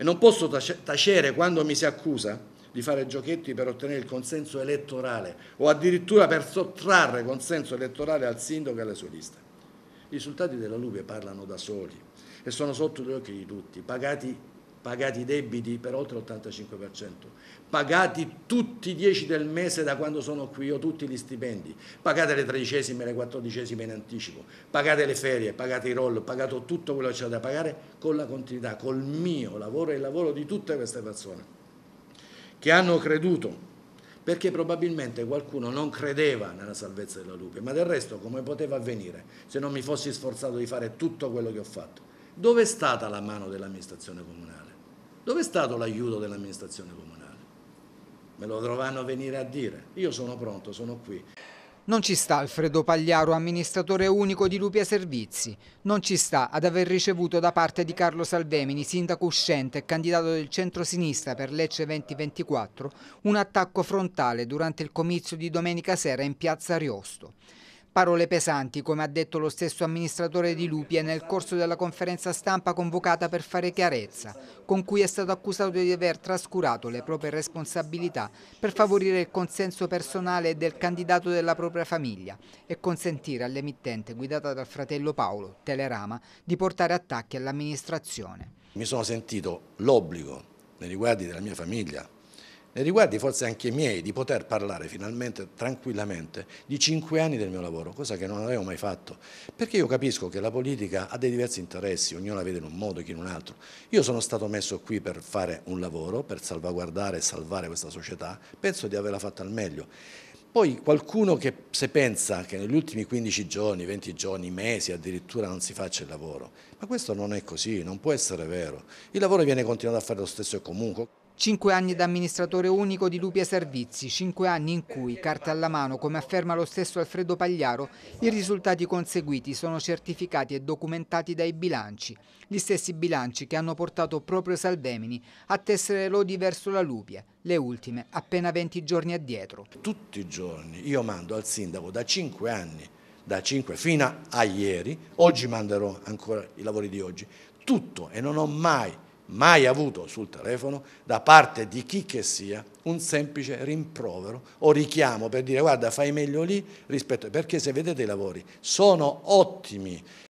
e non posso tacere quando mi si accusa di fare giochetti per ottenere il consenso elettorale o addirittura per sottrarre consenso elettorale al sindaco e alle sue liste. I risultati della Lupe parlano da soli e sono sotto gli occhi di tutti, pagati pagati i debiti per oltre l'85%, pagati tutti i 10 del mese da quando sono qui io, tutti gli stipendi, pagate le tredicesime, le quattordicesime in anticipo, pagate le ferie, pagate i roll, pagato tutto quello che c'è da pagare con la continuità, col mio lavoro e il lavoro di tutte queste persone che hanno creduto perché probabilmente qualcuno non credeva nella salvezza della lupe, ma del resto come poteva avvenire se non mi fossi sforzato di fare tutto quello che ho fatto? Dove è stata la mano dell'amministrazione comunale? Dove è stato l'aiuto dell'amministrazione comunale? Me lo dovranno venire a dire. Io sono pronto, sono qui. Non ci sta Alfredo Pagliaro, amministratore unico di Lupia Servizi. Non ci sta ad aver ricevuto da parte di Carlo Salvemini, sindaco uscente e candidato del centro-sinistra per Lecce 2024, un attacco frontale durante il comizio di domenica sera in piazza Ariosto. Parole pesanti, come ha detto lo stesso amministratore di Lupie nel corso della conferenza stampa convocata per fare chiarezza, con cui è stato accusato di aver trascurato le proprie responsabilità per favorire il consenso personale del candidato della propria famiglia e consentire all'emittente guidata dal fratello Paolo, Telerama, di portare attacchi all'amministrazione. Mi sono sentito l'obbligo nei riguardi della mia famiglia, nei riguardi forse anche miei, di poter parlare finalmente tranquillamente di cinque anni del mio lavoro, cosa che non avevo mai fatto, perché io capisco che la politica ha dei diversi interessi, ognuno la vede in un modo, e chi in un altro. Io sono stato messo qui per fare un lavoro, per salvaguardare e salvare questa società, penso di averla fatta al meglio. Poi qualcuno che se pensa che negli ultimi 15 giorni, 20 giorni, mesi addirittura non si faccia il lavoro, ma questo non è così, non può essere vero. Il lavoro viene continuato a fare lo stesso e comunque. Cinque anni da amministratore unico di Lupia Servizi, cinque anni in cui, carta alla mano, come afferma lo stesso Alfredo Pagliaro, i risultati conseguiti sono certificati e documentati dai bilanci, gli stessi bilanci che hanno portato proprio Salvemini a tessere lodi verso la Lupia, le ultime appena 20 giorni addietro. Tutti i giorni io mando al sindaco da cinque anni, da cinque fino a ieri, oggi manderò ancora i lavori di oggi, tutto e non ho mai mai avuto sul telefono da parte di chi che sia un semplice rimprovero o richiamo per dire guarda fai meglio lì rispetto perché se vedete i lavori sono ottimi